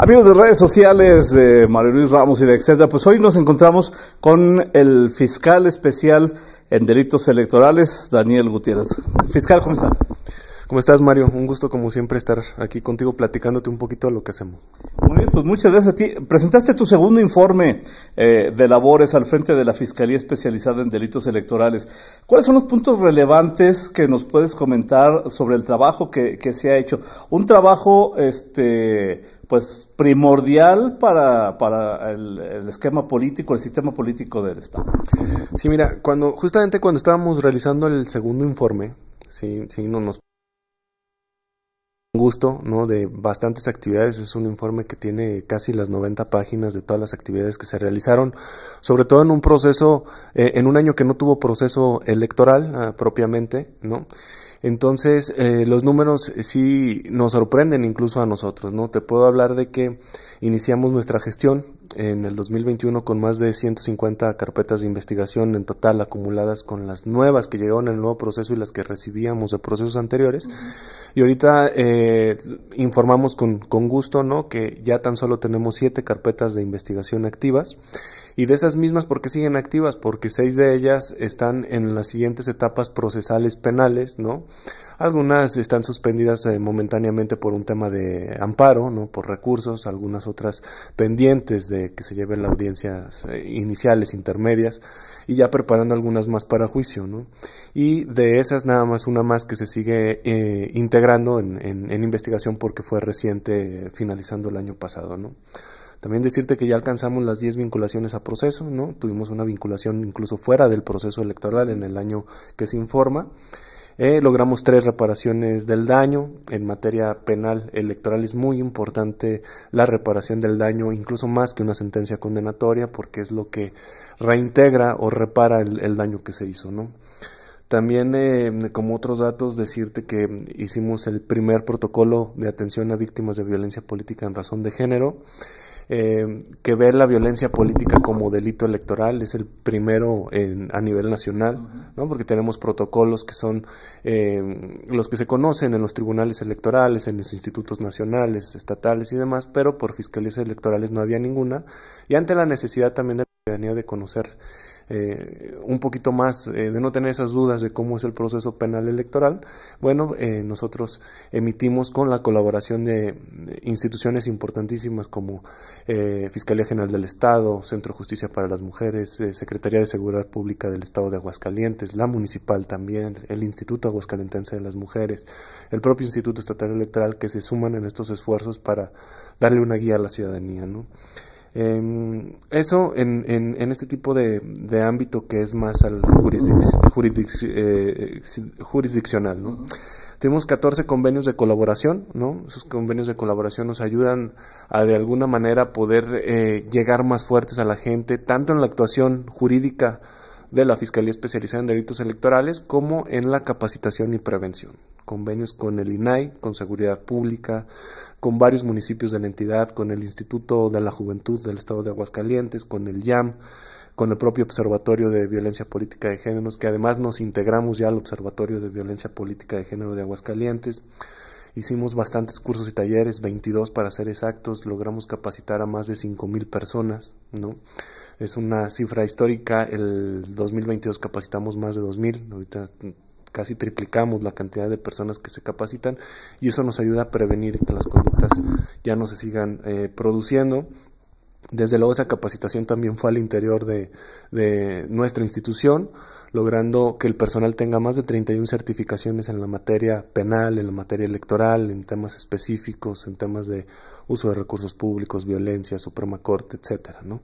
Amigos de redes sociales de Mario Luis Ramos y de etcétera, pues hoy nos encontramos con el fiscal especial en delitos electorales, Daniel Gutiérrez. Fiscal, ¿cómo estás? ¿Cómo estás, Mario? Un gusto, como siempre, estar aquí contigo platicándote un poquito de lo que hacemos. Muy pues muchas gracias a ti. Presentaste tu segundo informe eh, de labores al frente de la Fiscalía Especializada en Delitos Electorales. ¿Cuáles son los puntos relevantes que nos puedes comentar sobre el trabajo que, se ha hecho? Un trabajo este, pues primordial para, el, esquema político, el sistema político del Estado. Sí, mira, cuando justamente cuando estábamos realizando el segundo informe, sí, sí, no nos un gusto ¿no? de bastantes actividades. Es un informe que tiene casi las 90 páginas de todas las actividades que se realizaron, sobre todo en un proceso, eh, en un año que no tuvo proceso electoral ah, propiamente, ¿no? Entonces, eh, los números eh, sí nos sorprenden incluso a nosotros, ¿no? Te puedo hablar de que iniciamos nuestra gestión en el 2021 con más de 150 carpetas de investigación en total acumuladas con las nuevas que llegaron en el nuevo proceso y las que recibíamos de procesos anteriores. Y ahorita eh, informamos con, con gusto, ¿no? Que ya tan solo tenemos siete carpetas de investigación activas y de esas mismas, ¿por qué siguen activas? Porque seis de ellas están en las siguientes etapas procesales penales, ¿no? Algunas están suspendidas eh, momentáneamente por un tema de amparo, ¿no? Por recursos, algunas otras pendientes de que se lleven las audiencias eh, iniciales, intermedias y ya preparando algunas más para juicio, ¿no? Y de esas nada más una más que se sigue eh, integrando en, investigación porque fue reciente, finalizando el año pasado, ¿no? También decirte que ya alcanzamos las 10 vinculaciones a proceso, ¿no? Tuvimos una vinculación incluso fuera del proceso electoral en el año que se informa. Eh, logramos tres reparaciones del daño. En materia penal electoral es muy importante la reparación del daño, incluso más que una sentencia condenatoria, porque es lo que reintegra o repara el, daño que se hizo, ¿no? También, eh, como otros datos, decirte que hicimos el primer protocolo de atención a víctimas de violencia política en razón de género. Eh, que ver la violencia política como delito electoral, es el primero a nivel nacional, ¿no? porque tenemos protocolos que son eh, los que se conocen en los tribunales electorales, en los institutos nacionales, estatales y demás, pero por fiscalías electorales no había ninguna, y ante la necesidad también de la ciudadanía de conocer eh, un poquito más, eh, de no tener esas dudas de cómo es el proceso penal electoral, bueno, eh, nosotros emitimos con la colaboración de, instituciones importantísimas como Fiscalía General del Estado, Centro de Justicia para las Mujeres, Secretaría de Seguridad Pública del Estado de Aguascalientes, la municipal también, el Instituto Aguascalentense de las Mujeres, el propio Instituto Estatal Electoral que se suman en estos esfuerzos para darle una guía a la ciudadanía, ¿no? Em, eso en, este tipo de, ámbito que es más al eh, jurisdiccional, ¿no? Tuvimos 14 convenios de colaboración, ¿no? Esos convenios de colaboración nos ayudan a de alguna manera poder eh, llegar más fuertes a la gente, tanto en la actuación jurídica de la Fiscalía Especializada en Delitos Electorales como en la capacitación y prevención convenios con el INAI, con Seguridad Pública, con varios municipios de la entidad, con el Instituto de la Juventud del Estado de Aguascalientes, con el IAM, con el propio Observatorio de Violencia Política de Géneros, que además nos integramos ya al Observatorio de Violencia Política de Género de Aguascalientes. Hicimos bastantes cursos y talleres, 22 para ser exactos, logramos capacitar a más de mil personas, ¿no? Es una cifra histórica, el 2022 capacitamos más de mil, ahorita casi triplicamos la cantidad de personas que se capacitan y eso nos ayuda a prevenir que las conductas ya no se sigan eh, produciendo. Desde luego esa capacitación también fue al interior de, nuestra institución, logrando que el personal tenga más de 31 certificaciones en la materia penal, en la materia electoral, en temas específicos, en temas de uso de recursos públicos, violencia, Suprema Corte, etcétera, ¿no?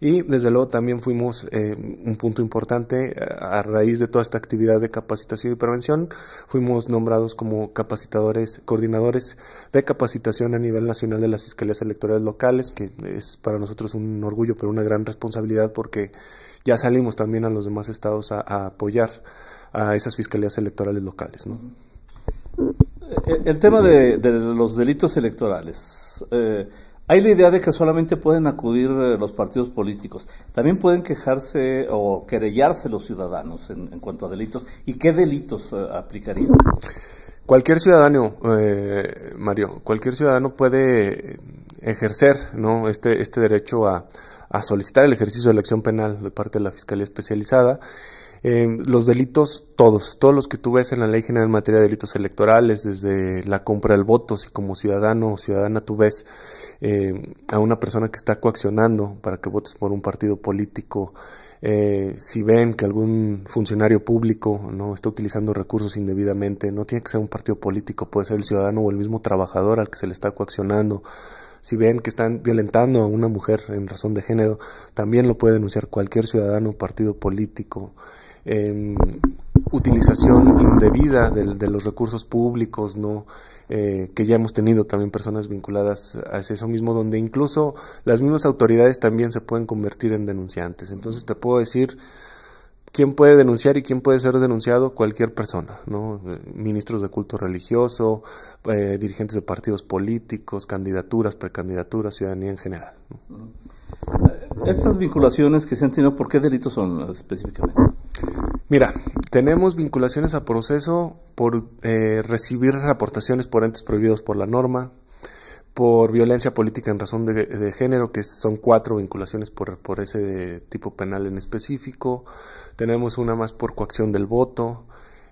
Y desde luego también fuimos eh, un punto importante eh, a raíz de toda esta actividad de capacitación y prevención. Fuimos nombrados como capacitadores, coordinadores de capacitación a nivel nacional de las fiscalías electorales locales, que es para nosotros un orgullo, pero una gran responsabilidad porque ya salimos también a los demás estados a, apoyar a esas fiscalías electorales locales. Eh, el, tema de, los delitos electorales. Hay la idea de que solamente pueden acudir eh, los partidos políticos, también pueden quejarse o querellarse los ciudadanos en, cuanto a delitos. ¿Y qué delitos eh, aplicarían? Cualquier ciudadano, eh, Mario, cualquier ciudadano puede ejercer ¿no? este, este derecho a, solicitar el ejercicio de la acción penal de parte de la Fiscalía Especializada Em, los delitos, todos, todos los que tú ves en la ley general en materia de delitos electorales, desde la compra del voto, si como ciudadano o ciudadana tú ves em, a una persona que está coaccionando para que votes por un partido político, eh, si ven que algún funcionario público no está utilizando recursos indebidamente, no tiene que ser un partido político, puede ser el ciudadano o el mismo trabajador al que se le está coaccionando si ven que están violentando a una mujer en razón de género, también lo puede denunciar cualquier ciudadano, o partido político. Em, utilización indebida de, los recursos públicos, ¿no? Eh, que ya hemos tenido también personas vinculadas a eso mismo, donde incluso las mismas autoridades también se pueden convertir en denunciantes. Entonces te puedo decir quién puede denunciar y quién puede ser denunciado, cualquier persona, ¿no? Eh, ministros de culto religioso, eh, dirigentes de partidos políticos, candidaturas, precandidaturas, ciudadanía en general. Estas vinculaciones que se han tenido, ¿por qué delitos son específicamente? Mira, tenemos vinculaciones a proceso por eh, recibir aportaciones por entes prohibidos por la norma, por violencia política en razón de, género, que son cuatro vinculaciones por, por, ese tipo penal en específico. Tenemos una más por coacción del voto,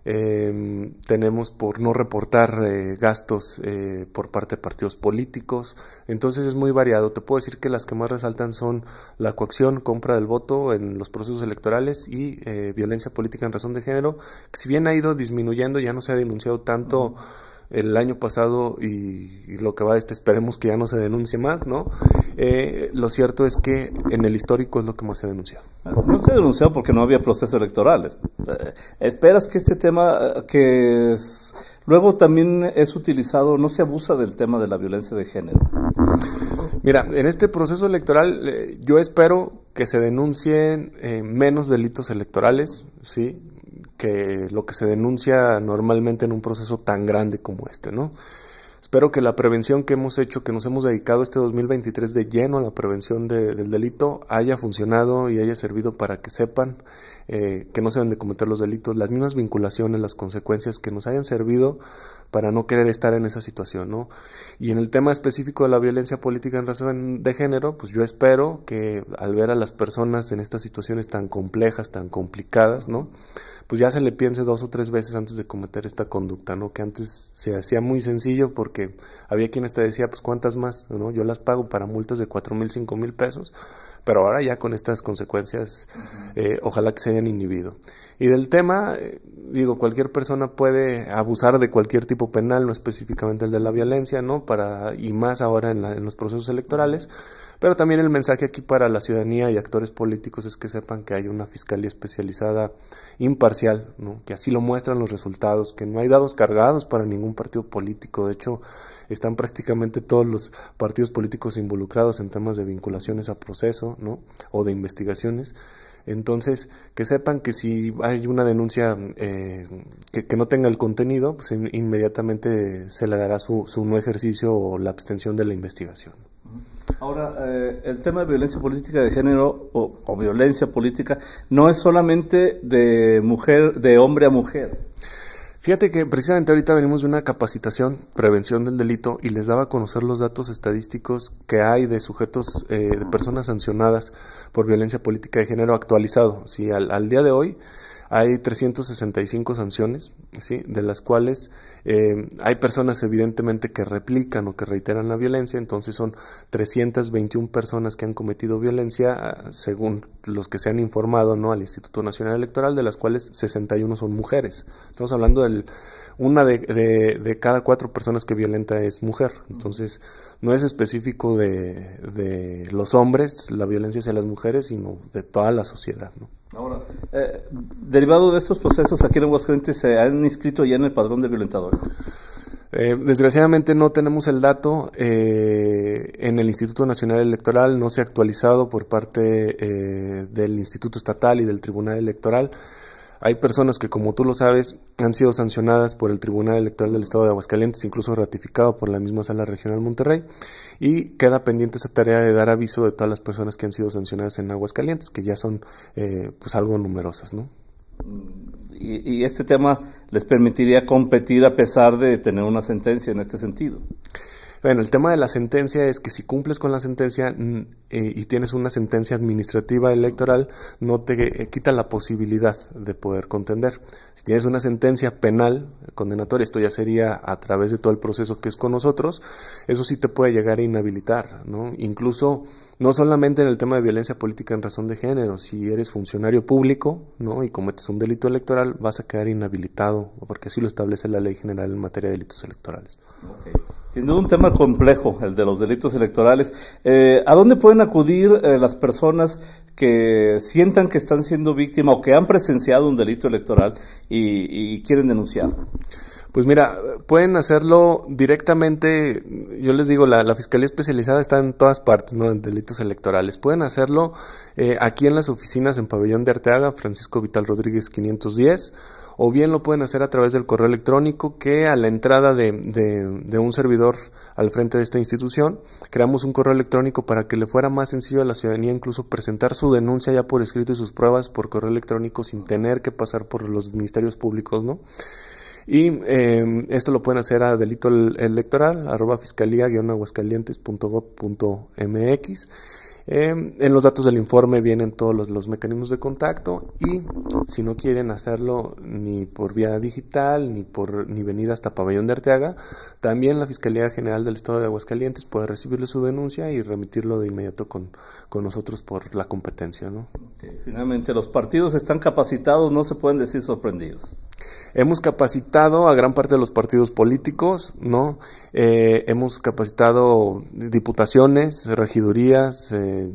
Em, tenemos por no reportar eh, gastos eh, por parte de partidos políticos. Entonces es muy variado. Te puedo decir que las que más resaltan son la coacción, compra del voto en los procesos electorales y eh, violencia política en razón de género, que si bien ha ido disminuyendo, ya no se ha denunciado tanto el año pasado y, lo que va de este, esperemos que ya no se denuncie más, ¿no? Eh, lo cierto es que en el histórico es lo que más se ha denunciado. No se ha denunciado porque no había procesos electorales. Eh, esperas que este tema, eh, que luego también es utilizado, no se abusa del tema de la violencia de género. Mira, en este proceso electoral yo espero que se denuncien menos delitos electorales, ¿sí? que lo que se denuncia normalmente en un proceso tan grande como este, ¿no? Espero que la prevención que hemos hecho, que nos hemos dedicado este 2023 de lleno a la prevención del delito, haya funcionado y haya servido para que sepan eh, que no se deben de cometer los delitos, las mismas vinculaciones, las consecuencias que nos hayan servido para no querer estar en esa situación, ¿no? Y en el tema específico de la violencia política en razón de género, pues yo espero que al ver a las personas en estas situaciones tan complejas, tan complicadas, ¿no? pues ya se le piense dos o tres veces antes de cometer esta conducta, ¿no? Que antes se hacía muy sencillo porque había quienes te decía, pues cuántas más, ¿no? Yo las pago para multas de cuatro mil, cinco mil pesos pero ahora ya con estas consecuencias, eh, ojalá que se hayan inhibido. Y del tema, eh, digo, cualquier persona puede abusar de cualquier tipo penal, no específicamente el de la violencia, ¿no? Para, y más ahora en, los procesos electorales. Pero también el mensaje aquí para la ciudadanía y actores políticos es que sepan que hay una fiscalía especializada imparcial, ¿no? que así lo muestran los resultados, que no hay dados cargados para ningún partido político. De hecho, están prácticamente todos los partidos políticos involucrados en temas de vinculaciones a proceso, ¿no? O de investigaciones. Entonces, que sepan que si hay una denuncia eh, que, no tenga el contenido, pues inmediatamente se le dará su, su no ejercicio o la abstención de la investigación. Ahora, eh, el tema de violencia política de género o, o, violencia política no es solamente de mujer, de hombre a mujer. Fíjate que precisamente ahorita venimos de una capacitación, prevención del delito, y les daba a conocer los datos estadísticos que hay de sujetos, eh, de personas sancionadas por violencia política de género actualizado. Si al día de hoy hay 365 sanciones, ¿sí? de las cuales eh, hay personas evidentemente que replican o que reiteran la violencia, entonces son 321 personas que han cometido violencia, ah, según los que se han informado ¿no? al Instituto Nacional Electoral, de las cuales 61 son mujeres. Estamos hablando del una de, cada cuatro personas que violenta es mujer. Entonces, no es específico de, los hombres la violencia hacia las mujeres, sino de toda la sociedad. Ahora, eh, derivado de estos procesos, aquí en Aguascalientes se han inscrito ya en el padrón de violentadores. Eh, desgraciadamente no tenemos el dato. Eh, en el Instituto Nacional Electoral no se ha actualizado por parte del Instituto Estatal y del Tribunal Electoral. Hay personas que, como tú lo sabes, han sido sancionadas por el Tribunal Electoral del Estado de Aguascalientes, incluso ratificado por la misma Sala Regional Monterrey, y queda pendiente esa tarea de dar aviso de todas las personas que han sido sancionadas en Aguascalientes, que ya son eh, pues algo numerosas, ¿no? Y, y este tema les permitiría competir a pesar de tener una sentencia en este sentido. Bueno, el tema de la sentencia es que si cumples con la sentencia eh, y tienes una sentencia administrativa electoral, no te eh, quita la posibilidad de poder contender. Si tienes una sentencia penal condenatoria, esto ya sería a través de todo el proceso que es con nosotros, eso sí te puede llegar a inhabilitar, ¿no? Incluso no solamente en el tema de violencia política en razón de género, si eres funcionario público, ¿no? y cometes un delito electoral, vas a quedar inhabilitado, porque así lo establece la Ley General en materia de delitos electorales. Sin un tema complejo, el de los delitos electorales. Eh, ¿A dónde pueden acudir eh, las personas que sientan que están siendo víctimas o que han presenciado un delito electoral y, y quieren denunciarlo? Pues mira, pueden hacerlo directamente, yo les digo, la, Fiscalía Especializada está en todas partes, ¿no? En delitos electorales. Pueden hacerlo eh, aquí en las oficinas en Pabellón de Arteaga, Francisco Vital Rodríguez 510, o bien lo pueden hacer a través del correo electrónico que a la entrada de un servidor al frente de esta institución, creamos un correo electrónico para que le fuera más sencillo a la ciudadanía incluso presentar su denuncia ya por escrito y sus pruebas por correo electrónico sin tener que pasar por los ministerios públicos, ¿no? Y eh, esto lo pueden hacer a delito electoral, arroba fiscalía-aguascalientes.gov.mx. Eh, em, en los datos del informe vienen todos los, mecanismos de contacto y si no quieren hacerlo ni por vía digital ni por ni venir hasta Pabellón de Arteaga, también la Fiscalía General del Estado de Aguascalientes puede recibirle su denuncia y remitirlo de inmediato con, con nosotros por la competencia. ¿no? Finalmente, los partidos están capacitados, no se pueden decir sorprendidos. Hemos capacitado a gran parte de los partidos políticos, ¿no? Eh, hemos capacitado diputaciones, regidurías, eh,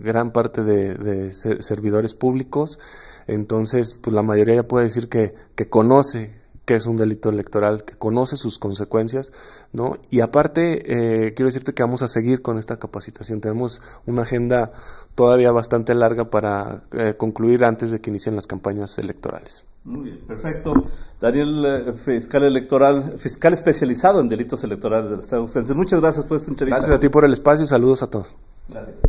gran parte de, servidores públicos. Entonces, pues la mayoría ya puede decir que, conoce que es un delito electoral, que conoce sus consecuencias, ¿no? Y aparte, eh, quiero decirte que vamos a seguir con esta capacitación. Tenemos una agenda todavía bastante larga para concluir antes de que inicien las campañas electorales. Muy bien, perfecto. Daniel, eh, fiscal electoral, fiscal especializado en delitos electorales del Estado de Muchas gracias por esta entrevista. Gracias a ti por el espacio y saludos a todos. Gracias.